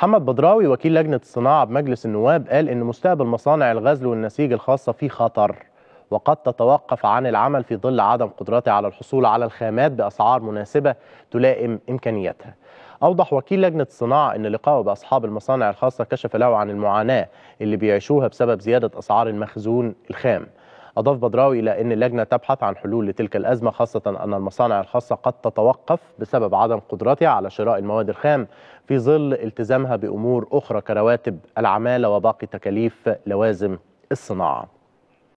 محمد بدراوي وكيل لجنة الصناعة بمجلس النواب قال إن مستقبل مصانع الغزل والنسيج الخاصة في خطر وقد تتوقف عن العمل في ظل عدم قدرتها على الحصول على الخامات بأسعار مناسبة تلائم إمكانياتها أوضح وكيل لجنة الصناعة أن لقاءه بأصحاب المصانع الخاصة كشف له عن المعاناة اللي بيعيشوها بسبب زيادة أسعار المخزون الخام أضاف بدراوي إلى أن اللجنة تبحث عن حلول لتلك الأزمة خاصة أن المصانع الخاصة قد تتوقف بسبب عدم قدرتها على شراء المواد الخام في ظل التزامها بأمور أخرى كرواتب العمالة وباقي تكاليف لوازم الصناعة